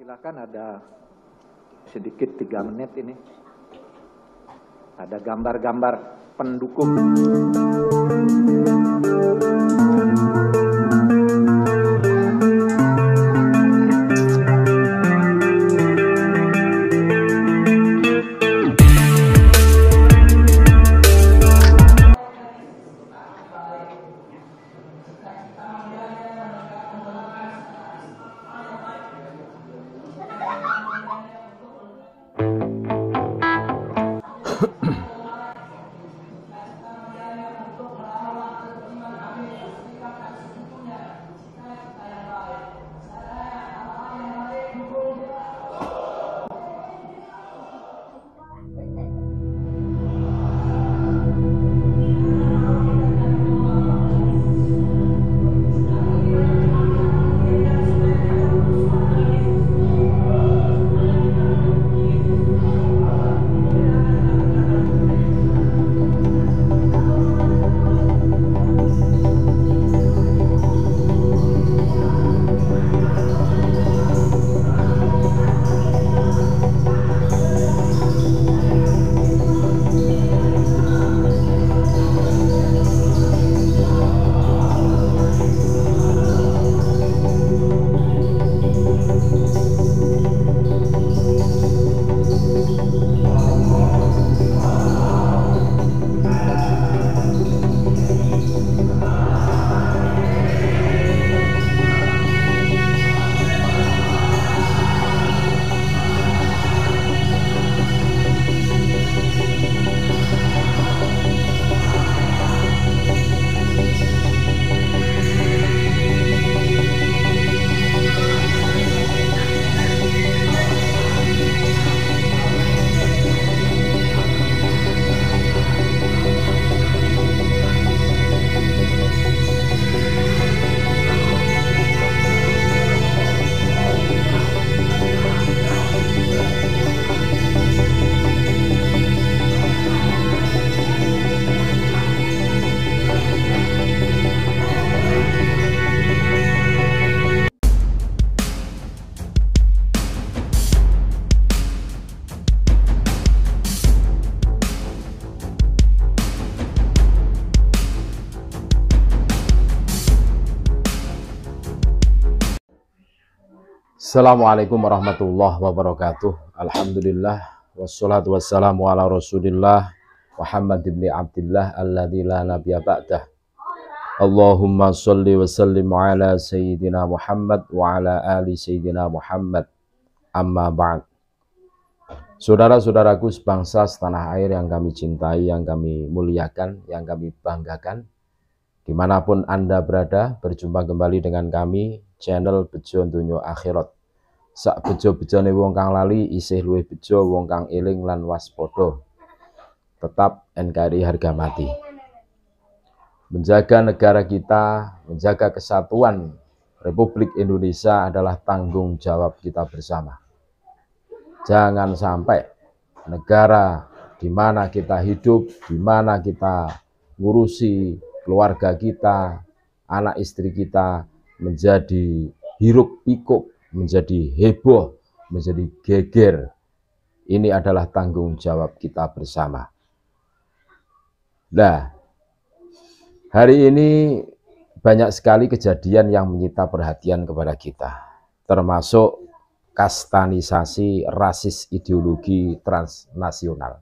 silakan ada sedikit tiga menit ini. Ada gambar-gambar pendukung. Assalamualaikum warahmatullahi wabarakatuh. Alhamdulillah wassalatu wassalamu ala Rasulillah Muhammad ibn Abdullah alladzi la nabiyya ba'dah. Allahumma shalli wa sallim ala sayyidina Muhammad wa ala ali sayyidina Muhammad. Amma ba'd. Saudara-saudaraku sebangsa setanah air yang kami cintai, yang kami muliakan, yang kami banggakan. Dimanapun Anda berada, berjumpa kembali dengan kami channel Bejo Dunyo Akhirat sak bejo-bejone wong kang lali isih luwih bejo wong kang eling lan waspada tetap NKRI harga mati menjaga negara kita menjaga kesatuan Republik Indonesia adalah tanggung jawab kita bersama jangan sampai negara di mana kita hidup, di mana kita ngurusi keluarga kita, anak istri kita menjadi hiruk pikuk menjadi heboh, menjadi geger. Ini adalah tanggung jawab kita bersama. Nah, hari ini banyak sekali kejadian yang menyita perhatian kepada kita, termasuk kastanisasi rasis ideologi transnasional.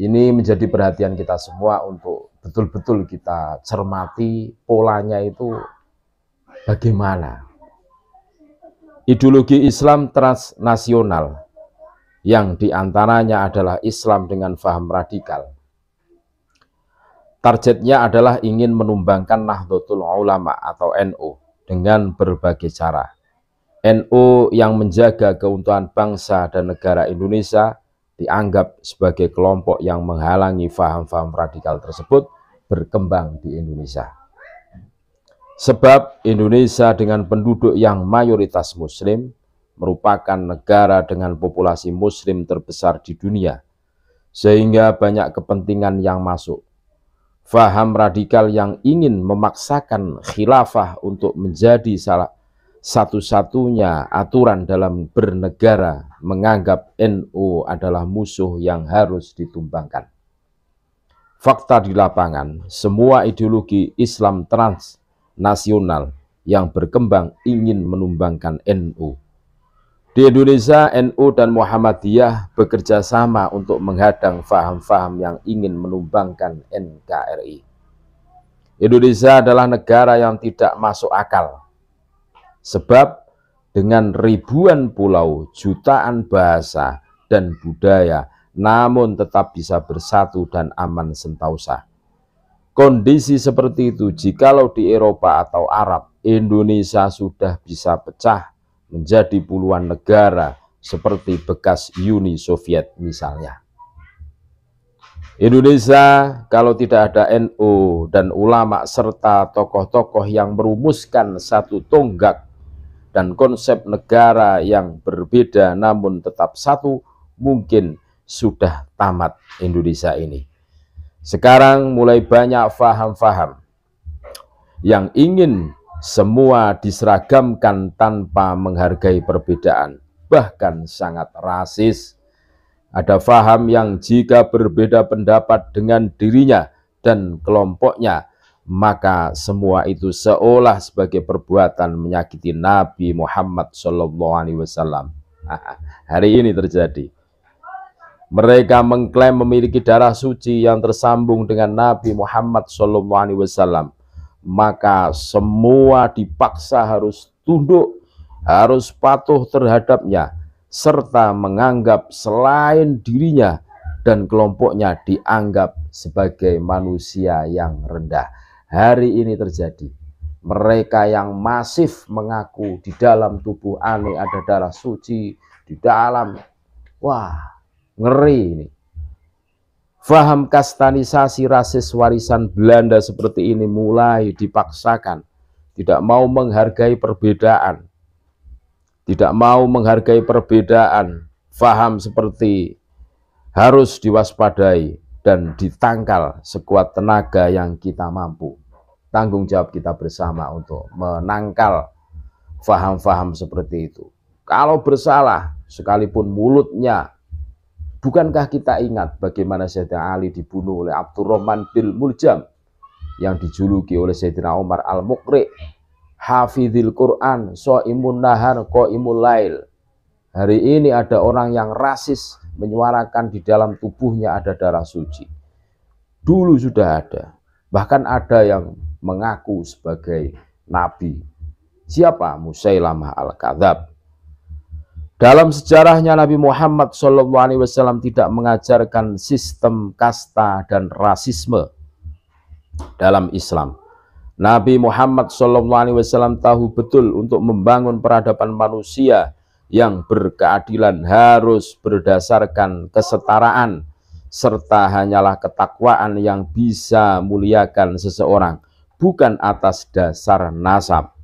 Ini menjadi perhatian kita semua untuk betul-betul kita cermati polanya itu bagaimana ideologi Islam transnasional yang diantaranya adalah Islam dengan faham radikal. Targetnya adalah ingin menumbangkan Nahdlatul Ulama atau NU dengan berbagai cara. NU yang menjaga keuntungan bangsa dan negara Indonesia dianggap sebagai kelompok yang menghalangi faham-faham radikal tersebut berkembang di Indonesia. Sebab Indonesia dengan penduduk yang mayoritas muslim merupakan negara dengan populasi muslim terbesar di dunia, sehingga banyak kepentingan yang masuk. Faham radikal yang ingin memaksakan khilafah untuk menjadi salah satu-satunya aturan dalam bernegara menganggap NU adalah musuh yang harus ditumbangkan. Fakta di lapangan, semua ideologi Islam trans nasional yang berkembang ingin menumbangkan NU. Di Indonesia, NU dan Muhammadiyah bekerja sama untuk menghadang faham-faham yang ingin menumbangkan NKRI. Indonesia adalah negara yang tidak masuk akal. Sebab dengan ribuan pulau, jutaan bahasa, dan budaya, namun tetap bisa bersatu dan aman sentausa. Kondisi seperti itu jikalau di Eropa atau Arab, Indonesia sudah bisa pecah menjadi puluhan negara seperti bekas Uni Soviet misalnya. Indonesia kalau tidak ada NU NO dan ulama serta tokoh-tokoh yang merumuskan satu tonggak dan konsep negara yang berbeda namun tetap satu mungkin sudah tamat Indonesia ini. Sekarang mulai banyak faham-faham yang ingin semua diseragamkan tanpa menghargai perbedaan, bahkan sangat rasis. Ada faham yang jika berbeda pendapat dengan dirinya dan kelompoknya, maka semua itu seolah sebagai perbuatan menyakiti Nabi Muhammad SAW. Hari ini terjadi. Mereka mengklaim memiliki darah suci yang tersambung dengan Nabi Muhammad SAW. Maka semua dipaksa harus tunduk, harus patuh terhadapnya, serta menganggap selain dirinya dan kelompoknya dianggap sebagai manusia yang rendah. Hari ini terjadi. Mereka yang masif mengaku di dalam tubuh aneh ada darah suci, di dalam. Wah, Ngeri ini. Faham kastanisasi rasis warisan Belanda seperti ini mulai dipaksakan. Tidak mau menghargai perbedaan. Tidak mau menghargai perbedaan. Faham seperti harus diwaspadai dan ditangkal sekuat tenaga yang kita mampu. Tanggung jawab kita bersama untuk menangkal faham-faham seperti itu. Kalau bersalah, sekalipun mulutnya Bukankah kita ingat bagaimana Sayyidina Ali dibunuh oleh Abdurrahman bin Muljam yang dijuluki oleh Sayyidina Umar Al-Muqri, Hafidhil Quran, so imun So'imun ko imun Lail. Hari ini ada orang yang rasis menyuarakan di dalam tubuhnya ada darah suci. Dulu sudah ada. Bahkan ada yang mengaku sebagai nabi. Siapa? Musailamah Al-Kadzab. Dalam sejarahnya Nabi Muhammad SAW tidak mengajarkan sistem kasta dan rasisme dalam Islam. Nabi Muhammad SAW tahu betul untuk membangun peradaban manusia yang berkeadilan harus berdasarkan kesetaraan serta hanyalah ketakwaan yang bisa muliakan seseorang bukan atas dasar nasab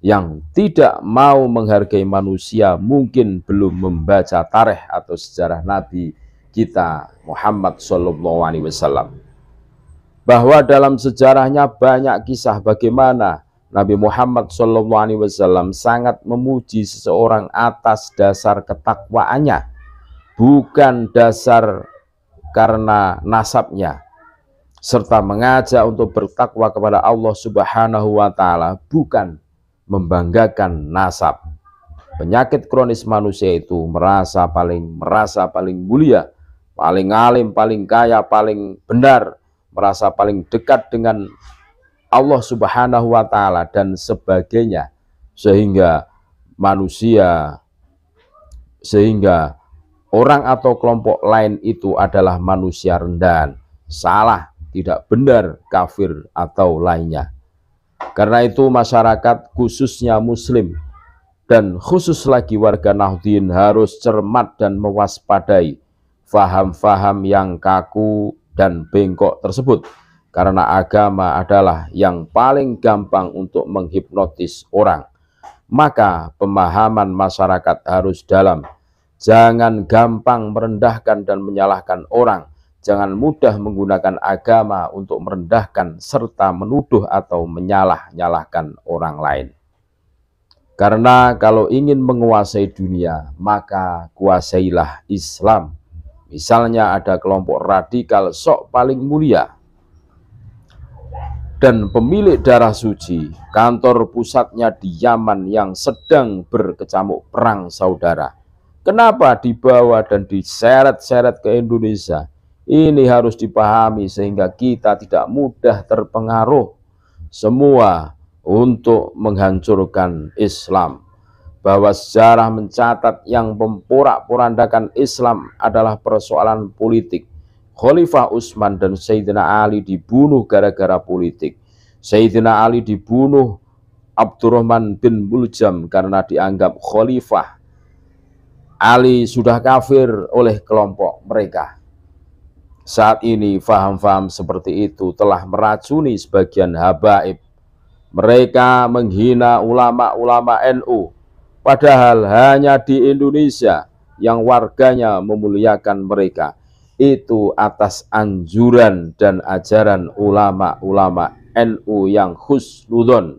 yang tidak mau menghargai manusia mungkin belum membaca tarikh atau sejarah Nabi kita Muhammad Shallallahu Alaihi Wasallam bahwa dalam sejarahnya banyak kisah bagaimana Nabi Muhammad Shallallahu Alaihi Wasallam sangat memuji seseorang atas dasar ketakwaannya bukan dasar karena nasabnya serta mengajak untuk bertakwa kepada Allah Subhanahu wa taala bukan membanggakan nasab. Penyakit kronis manusia itu merasa paling merasa paling mulia, paling alim, paling kaya, paling benar, merasa paling dekat dengan Allah Subhanahu wa taala dan sebagainya sehingga manusia sehingga orang atau kelompok lain itu adalah manusia rendahan, salah, tidak benar, kafir atau lainnya. Karena itu masyarakat khususnya muslim dan khusus lagi warga Nahdien harus cermat dan mewaspadai faham-faham yang kaku dan bengkok tersebut. Karena agama adalah yang paling gampang untuk menghipnotis orang. Maka pemahaman masyarakat harus dalam. Jangan gampang merendahkan dan menyalahkan orang Jangan mudah menggunakan agama untuk merendahkan serta menuduh atau menyalah-nyalahkan orang lain. Karena kalau ingin menguasai dunia, maka kuasailah Islam. Misalnya ada kelompok radikal sok paling mulia dan pemilik darah suci, kantor pusatnya di Yaman yang sedang berkecamuk perang saudara. Kenapa dibawa dan diseret-seret ke Indonesia? Ini harus dipahami sehingga kita tidak mudah terpengaruh semua untuk menghancurkan Islam. Bahwa sejarah mencatat yang memporak-porandakan Islam adalah persoalan politik. Khalifah Utsman dan Sayyidina Ali dibunuh gara-gara politik. Sayyidina Ali dibunuh Abdurrahman bin Muljam karena dianggap khalifah. Ali sudah kafir oleh kelompok mereka. Saat ini faham-faham seperti itu telah meracuni sebagian habaib. Mereka menghina ulama-ulama NU, padahal hanya di Indonesia yang warganya memuliakan mereka. Itu atas anjuran dan ajaran ulama-ulama NU yang khusnudon.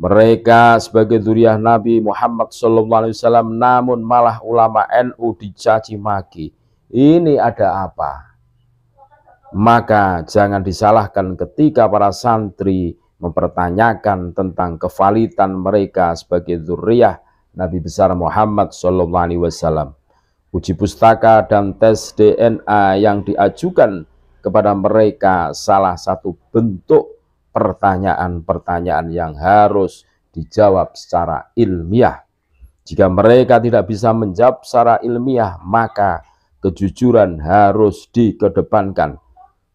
Mereka sebagai duriah Nabi Muhammad SAW namun malah ulama NU dicaci maki. Ini ada apa? maka jangan disalahkan ketika para santri mempertanyakan tentang kevalitan mereka sebagai zuriyah Nabi besar Muhammad SAW Alaihi Uji pustaka dan tes DNA yang diajukan kepada mereka salah satu bentuk pertanyaan-pertanyaan yang harus dijawab secara ilmiah. Jika mereka tidak bisa menjawab secara ilmiah, maka kejujuran harus dikedepankan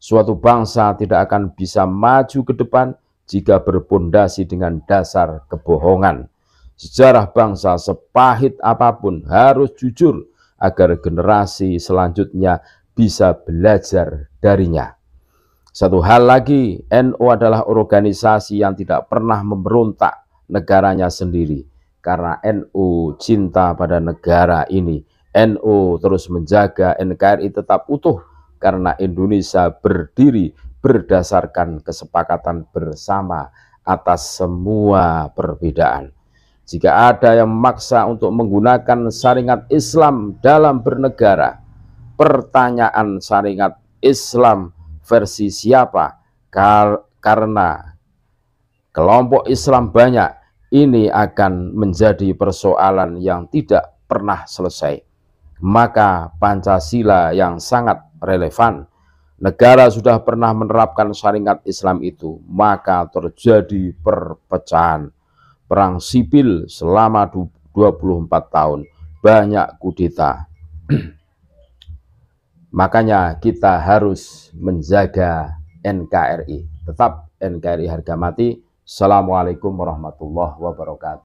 Suatu bangsa tidak akan bisa maju ke depan jika berpondasi dengan dasar kebohongan. Sejarah bangsa sepahit apapun harus jujur agar generasi selanjutnya bisa belajar darinya. Satu hal lagi, NU adalah organisasi yang tidak pernah memberontak negaranya sendiri. Karena NU cinta pada negara ini. NU terus menjaga NKRI tetap utuh karena Indonesia berdiri berdasarkan kesepakatan bersama atas semua perbedaan. Jika ada yang memaksa untuk menggunakan syariat Islam dalam bernegara, pertanyaan syariat Islam versi siapa? Kar karena kelompok Islam banyak, ini akan menjadi persoalan yang tidak pernah selesai. Maka Pancasila yang sangat relevan negara sudah pernah menerapkan syariat Islam itu, maka terjadi perpecahan. Perang sipil selama 24 tahun, banyak kudeta. Makanya kita harus menjaga NKRI. Tetap NKRI harga mati. Assalamualaikum warahmatullahi wabarakatuh.